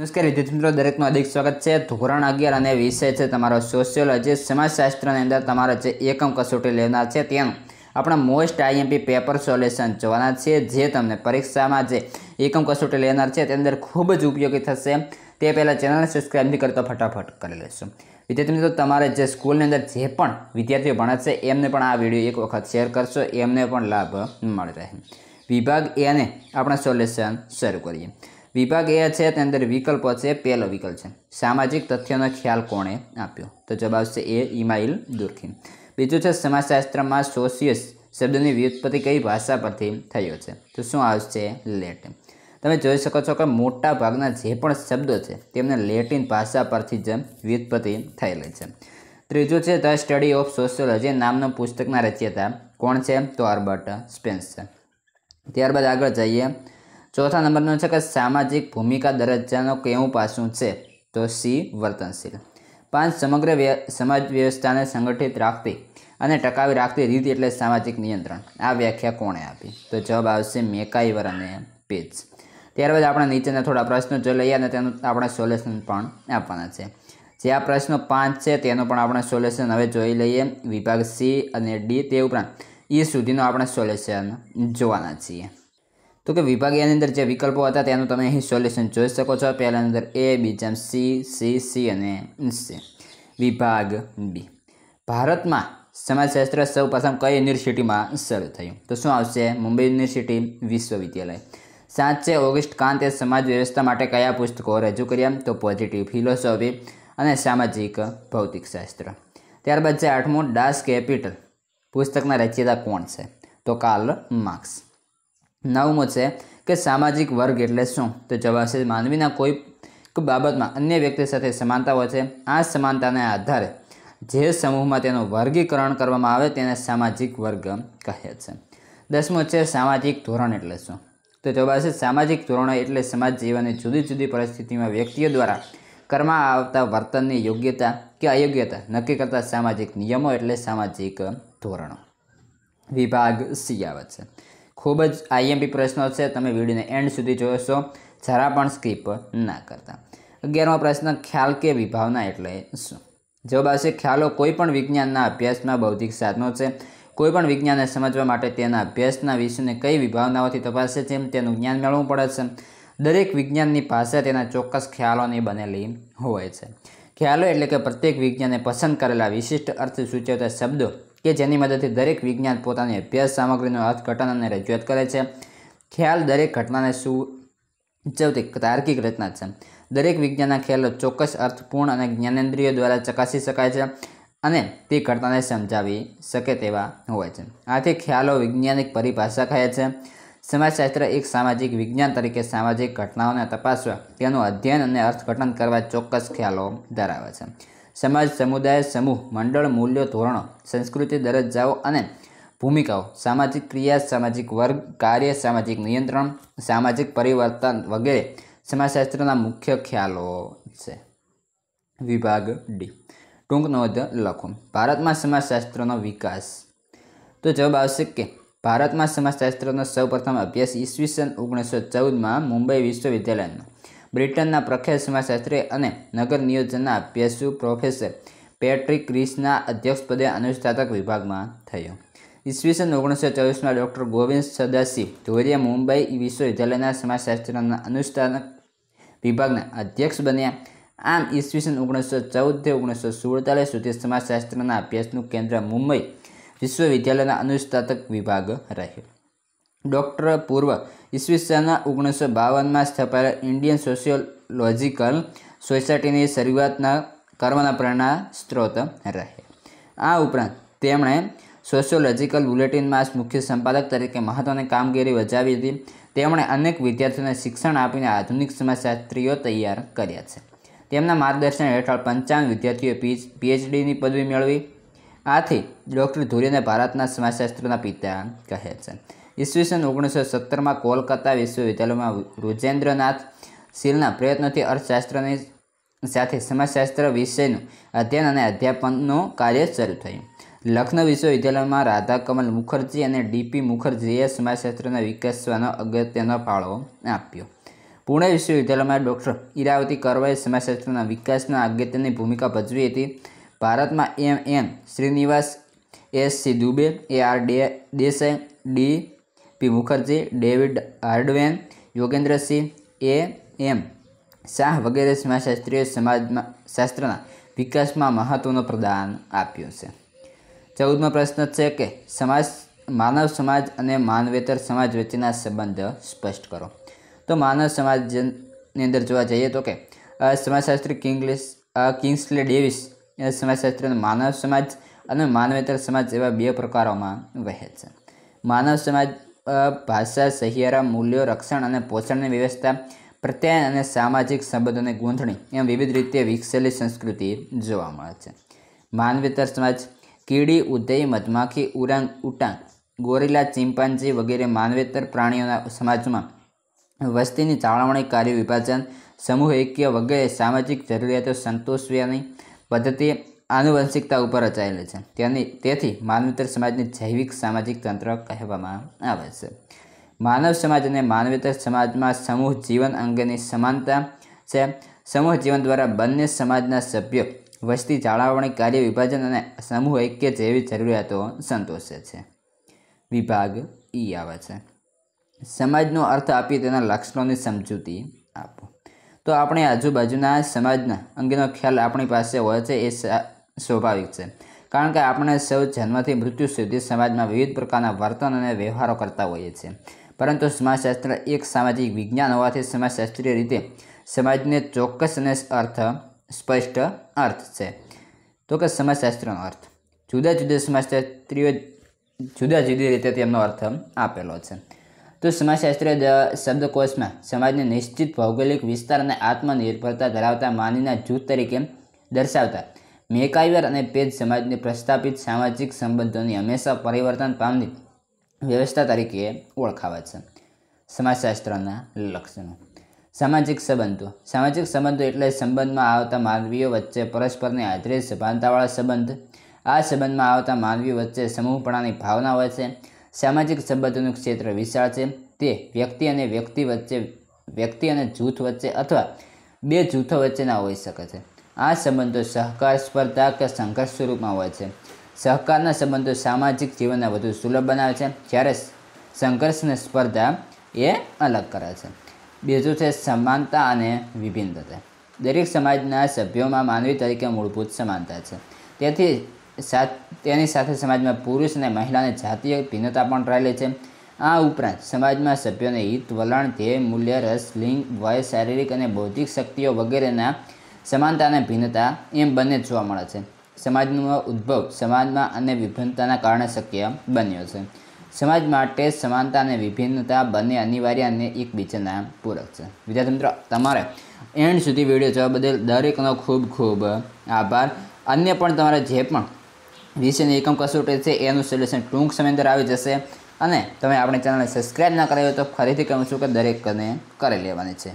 નમસ્કાર વિદ્યાર્થી મિત્રો દરેકનું હાર્દિક સ્વાગત છે ધોરણ અગિયાર અને વિષય છે તમારો સોશિયોલોજી સમાજશાસ્ત્રની અંદર તમારો જે એકમ કસોટી લેનાર છે તેનું આપણે મોસ્ટ આઈએમપી પેપર સોલ્યુશન જોવાના છે જે તમને પરીક્ષામાં જે એકમ કસોટી લેનાર છે તેની અંદર ખૂબ જ ઉપયોગી થશે તે પહેલાં ચેનલને સબસ્ક્રાઈબ નહીં કરતો ફટાફટ કરી લેશું વિદ્યાર્થી મિત્રો તમારે જે સ્કૂલની અંદર જે પણ વિદ્યાર્થીઓ ભણે એમને પણ આ વિડીયો એક વખત શેર કરશો એમને પણ લાભ મળી રહે વિભાગ એને આપણે સોલ્યુશન શરૂ કરીએ વિભાગ એ છે તે અંદર વિકલ્પ છે પહેલો વિકલ્પ છે સામાજિક તથ્યોનો ખ્યાલ કોણે આપ્યો તો જવાબ છે એ ઇમાઇલ દુર્ખી બીજું છે સમાજશાસ્ત્રમાં સોશિયસ શબ્દની વ્યુત્પત્તિ કઈ ભાષા પરથી થયો છે તો શું આવશે લેટિન તમે જોઈ શકો છો કે મોટા ભાગના જે પણ શબ્દો છે તેમને લેટિન ભાષા પરથી જ વ્યુત્પત્તિ થયેલી છે ત્રીજું છે ધ સ્ટડી ઓફ સોશિયોલોજી નામના પુસ્તકના રચયતા કોણ છે તો આર્બર્ટ સ્પેન્સર ત્યારબાદ આગળ જઈએ ચોથા નંબરનો છે કે સામાજિક ભૂમિકા દરજ્જાનો કેવું પાસું છે તો સી વર્તનશીલ પાંચ સમગ્ર સમાજ વ્યવસ્થાને સંગઠિત રાખતી અને ટકાવી રાખતી રીત એટલે સામાજિક નિયંત્રણ આ વ્યાખ્યા કોણે આપી તો જવાબ આવશે મેકાઈવર અને પીચ ત્યારબાદ આપણે નીચેના થોડા પ્રશ્નો જો લઈએ અને તેનું આપણે સોલ્યુશન પણ આપવાના છે જે આ પ્રશ્નો પાંચ છે તેનું પણ આપણે સોલ્યુશન હવે જોઈ લઈએ વિભાગ સી અને ડી તે ઉપરાંત ઈ સુધીનો આપણે સોલ્યુશન જોવાના છીએ તો કે વિભાગીયાની અંદર જે વિકલ્પો હતા તેનું તમે અહીં સોલ્યુશન જોઈ શકો છો પહેલાંની અંદર એ બીજામ સી સી સી અને સી વિભાગ બી ભારતમાં સમાજશાસ્ત્ર સૌ પ્રથમ કઈ યુનિવર્સિટીમાં શરૂ થયું તો શું આવશે મુંબઈ યુનિવર્સિટી વિશ્વવિદ્યાલય સાત છે ઓગસ્ટ કાંતે સમાજ વ્યવસ્થા માટે કયા પુસ્તકો રજૂ કર્યા તો પોઝિટિવ ફિલોસોફી અને સામાજિક ભૌતિકશાસ્ત્ર ત્યારબાદ છે આઠમું ડાસ કેપિટલ પુસ્તકના રચયિતા કોણ છે તો કાર્લ માર્ક્સ નવમો છે કે સામાજિક વર્ગ એટલે શું તો જવાબ છે માનવીના કોઈ બાબતમાં અન્ય વ્યક્તિ સાથે સમાનતા હોય છે આ સમાનતાને આધારે જે સમૂહમાં તેનું વર્ગીકરણ કરવામાં આવે તેને સામાજિક વર્ગ કહે છે દસમો છે સામાજિક ધોરણ એટલે શું તો જવાબ છે સામાજિક ધોરણો એટલે સમાજ જીવનની જુદી જુદી પરિસ્થિતિમાં વ્યક્તિઓ દ્વારા કરવામાં આવતા વર્તનની યોગ્યતા કે અયોગ્યતા નક્કી કરતા સામાજિક નિયમો એટલે સામાજિક ધોરણો વિભાગ સી આવે છે ખૂબ જ આઈએમપી પ્રશ્નો છે તમે વિડીયોને એન્ડ સુધી જોશો જરા પણ સ્કીપ ના કરતા અગિયારમો પ્રશ્ન ખ્યાલ કે વિભાવના એટલે શું જવાબ આવશે ખ્યાલો કોઈપણ વિજ્ઞાનના અભ્યાસમાં બૌદ્ધિક સાધનો છે કોઈપણ વિજ્ઞાનને સમજવા માટે તેના અભ્યાસના વિષયને કઈ વિભાવનાઓથી તપાસે છે તેનું જ્ઞાન મેળવવું પડે છે દરેક વિજ્ઞાનની ભાષા તેના ચોક્કસ ખ્યાલોની બનેલી હોય છે ખ્યાલો એટલે કે પ્રત્યેક વિજ્ઞાને પસંદ કરેલા વિશિષ્ટ અર્થ સૂચવતા શબ્દો કે જેની મદદથી દરેક વિજ્ઞાન પોતાની અભ્યાસ સામગ્રીનું અર્થઘટન અને રજૂઆત કરે છે ખ્યાલ દરેક ઘટનાને સૂચવતી તાર્કિક રચના છે દરેક વિજ્ઞાનના ખ્યાલો ચોક્કસ અર્થપૂર્ણ અને જ્ઞાનેન્દ્રિય દ્વારા ચકાસી શકાય છે અને તે ઘટનાને સમજાવી શકે તેવા હોય છે આથી ખ્યાલો વૈજ્ઞાનિક પરિભાષા કહે છે સમાજશાસ્ત્ર એક સામાજિક વિજ્ઞાન તરીકે સામાજિક ઘટનાઓને તપાસવા તેનું અધ્યયન અને અર્થઘટન કરવા ચોક્કસ ખ્યાલો ધરાવે છે સમાજ સમુદાય સમૂહ મંડળ મૂલ્યો ધોરણો સંસ્કૃતિ દરજ્જાઓ અને ભૂમિકાઓ સામાજિક ક્રિયા સામાજિક વર્ગ કાર્ય સામાજિક નિયંત્રણ સામાજિક પરિવર્તન વગેરે સમાજશાસ્ત્રના મુખ્ય ખ્યાલો છે વિભાગ ડી ટૂંક નોંધ લખો ભારતમાં સમાજશાસ્ત્રનો વિકાસ તો જવાબ આવશે કે ભારતમાં સમાજશાસ્ત્રનો સૌપ્રથમ અભ્યાસ ઈસવીસન ઓગણીસો ચૌદમાં મુંબઈ વિશ્વવિદ્યાલયનો બ્રિટનના પ્રખ્યાત સમાજશાસ્ત્રી અને નગર નિયોજનના પેશુ પ્રોફેસર પેટ્રિક ક્રિસના અધ્યક્ષપદે અનુષ્ઠાતક વિભાગમાં થયો ઈસવીસન ઓગણીસો ચોવીસમાં ડૉક્ટર ગોવિંદ સદાશિવ ધોરિયા મુંબઈ વિશ્વવિદ્યાલયના સમાજશાસ્ત્રના અનુષ્ઠાનક વિભાગના અધ્યક્ષ બન્યા આમ ઈસવીસન ઓગણીસો ચૌદથી ઓગણીસો સુડતાલીસ સુધી સમાજશાસ્ત્રના અભ્યાસનું કેન્દ્ર મુંબઈ વિશ્વવિદ્યાલયના અનુષ્ઠાતક વિભાગ રહ્યો ડૉક્ટર પૂર્વ ઈસવીસનના ઓગણીસો બાવનમાં સ્થપાયેલા ઇન્ડિયન સોશિયોલોજિકલ સોસાયટીની શરૂઆતના કરવાના પ્રેરણા સ્ત્રોત રહે આ ઉપરાંત તેમણે સોશિયોલોજિકલ બુલેટિનમાં મુખ્ય સંપાદક તરીકે મહત્ત્વની કામગીરી બજાવી હતી તેમણે અનેક વિદ્યાર્થીઓને શિક્ષણ આપીને આધુનિક સમાજશાસ્ત્રીઓ તૈયાર કર્યા છે તેમના માર્ગદર્શન હેઠળ પંચાવન વિદ્યાર્થીઓ વિદ્યાર્થીઓએ પીએચડીની પદવી મેળવી આથી ડૉક્ટર ધુરીને ભારતના સમાજશાસ્ત્રના પિતા કહે છે ઈસવીસન ઓગણીસો સત્તરમાં કોલકાતા વિશ્વવિદ્યાલયમાં રુજેન્દ્રનાથ શીલના પ્રયત્નોથી અર્થશાસ્ત્રની સાથે સમાજશાસ્ત્ર વિષયનું અધ્યયન અને અધ્યાપનનું કાર્ય શરૂ થયું લખનૌ વિશ્વવિદ્યાલયમાં રાધાકમલ મુખર્જી અને ડીપી મુખર્જીએ સમાજશાસ્ત્રના વિકાસવાનો અગત્યનો ફાળો આપ્યો પુણે વિશ્વવિદ્યાલયમાં ડૉક્ટર ઈરાવતી કરવાએ સમાજશાસ્ત્રના વિકાસના અગત્યની ભૂમિકા ભજવી હતી ભારતમાં M N Srinivas S C Dube A R ડે Desai D P Mukherjee David આર્ડવેન યોગેન્દ્રસિંહ એ એમ શાહ વગેરે શાસ્ત્રીય સમાજમાં શાસ્ત્રના વિકાસમાં મહત્ત્વનું પ્રદાન આપ્યું છે ચૌદમો પ્રશ્ન છે કે સમાજ માનવ સમાજ અને માનવેતર સમાજ વચ્ચેના સંબંધ સ્પષ્ટ કરો તો માનવ સમાજની અંદર જોવા જઈએ તો કે સમાજશાસ્ત્રી કિંગલિસ કિંગ્સલે ડેવિસ સમાજશાસ્ત્રીને માનવ સમાજ અને માનવેતર સમાજ એવા બે પ્રકારોમાં વહે છે માનવ સમાજ ભાષા સહિયારા મૂલ્યો રક્ષણ અને પોષણની વ્યવસ્થા પ્રત્યાયન અને સામાજિક સંબંધોની ગૂંથણી એમ વિવિધ રીતે વિકસેલી સંસ્કૃતિ જોવા મળે છે માનવેતર સમાજ કીડી ઉદય મધમાખી ઉરાંગ ઉટાંગ ગોરીલા ચિંપાંજી વગેરે માનવેતર પ્રાણીઓના સમાજમાં વસ્તીની જાળવણી કાર્ય વિભાજન સમૂહ એક્ય વગેરે સામાજિક જરૂરિયાતો સંતોષવાની પદ્ધતિ આનુવંશિકતા ઉપર રચાયેલી છે તેની તેથી માનવેતર સમાજને જૈવિક સામાજિક તંત્ર કહેવામાં આવે છે માનવ સમાજ અને માનવેતર સમાજમાં સમૂહ જીવન અંગેની સમાનતા છે સમૂહ જીવન દ્વારા બંને સમાજના સભ્યો વસ્તી જાળવણી કાર્ય વિભાજન અને સમૂહ ઐક્ય જેવી જરૂરિયાતો સંતોષે છે વિભાગ ઈ આવે છે સમાજનો અર્થ આપી તેના લક્ષણોની સમજૂતી આપો તો આપણે આજુબાજુના સમાજના અંગેનો ખ્યાલ આપણી પાસે હોય છે એ સ્વાભાવિક છે કારણ કે આપણે સૌ જન્મથી મૃત્યુ સુધી સમાજમાં વિવિધ પ્રકારના વર્તન અને વ્યવહારો કરતા હોઈએ છીએ પરંતુ સમાજશાસ્ત્ર એક સામાજિક વિજ્ઞાન હોવાથી સમાજશાસ્ત્રીય રીતે સમાજને ચોક્કસ અને અર્થ સ્પષ્ટ અર્થ છે તો કે સમાજશાસ્ત્રનો અર્થ જુદા જુદા સમાજશાસ્ત્રીઓ જુદા જુદી રીતે તેમનો અર્થ આપેલો છે તો સમાજશાસ્ત્રીય શબ્દકોશમાં સમાજને નિશ્ચિત ભૌગોલિક વિસ્તાર અને આત્મનિર્ભરતા ધરાવતા માનીના જૂથ તરીકે દર્શાવતા મેકાઈવર અને પેજ સમાજની પ્રસ્થાપિત સામાજિક સંબંધોની હંમેશા પરિવર્તન પામની વ્યવસ્થા તરીકે ઓળખાવે છે સમાજશાસ્ત્રના લક્ષણો સામાજિક સંબંધો સામાજિક સંબંધો એટલે સંબંધમાં આવતા માનવીઓ વચ્ચે પરસ્પરની આધારિત સભાનતાવાળા સંબંધ આ સંબંધમાં આવતા માનવીઓ વચ્ચે સમૂહપણાની ભાવના હોય છે સામાજિક સંબંધોનું ક્ષેત્ર વિશાળ છે તે વ્યક્તિ અને વ્યક્તિ વચ્ચે વ્યક્તિ અને જૂથ વચ્ચે અથવા બે જૂથો વચ્ચેના હોઈ શકે છે આ સંબંધો સહકાર સ્પર્ધા કે સંઘર્ષ સ્વરૂપમાં હોય છે સહકારના સંબંધો સામાજિક જીવનને વધુ સુલભ બનાવે છે જ્યારે સંઘર્ષ અને સ્પર્ધા એ અલગ કરે છે બીજું છે સમાનતા અને વિભિન્નતા દરેક સમાજના સભ્યોમાં માનવી તરીકે મૂળભૂત સમાનતા છે તેથી સાથ તેની સાથે સમાજમાં પુરુષ અને મહિલાની જાતીય ભિન્નતા પણ રહેલી છે આ ઉપરાંત સમાજમાં સભ્યોને હિત વલણ ધ્યેય મૂલ્ય રસ લિંગ વય શારીરિક અને બૌદ્ધિક શક્તિઓ વગેરેના સમાનતા અને ભિન્નતા એમ બંને જોવા મળે છે સમાજનો ઉદ્ભવ સમાજમાં અને વિભિન્નતાના કારણે શક્ય બન્યો છે સમાજ માટે સમાનતા અને વિભિન્નતા બંને અનિવાર્ય અને એકબીજાના પૂરક છે વિદ્યાર્થી મિત્રો તમારે એન્ડ સુધી વિડીયો જોવા બદલ દરેકનો ખૂબ ખૂબ આભાર અન્ય પણ તમારે જે પણ વિષયની એકમ કસોટી છે એનું સોલ્યુશન ટૂંક સમય અંદર આવી જશે અને તમે આપણી ચેનલને સબસ્ક્રાઈબ ના કરાવી તો ફરીથી કહું છું કે દરેકને કરી લેવાની છે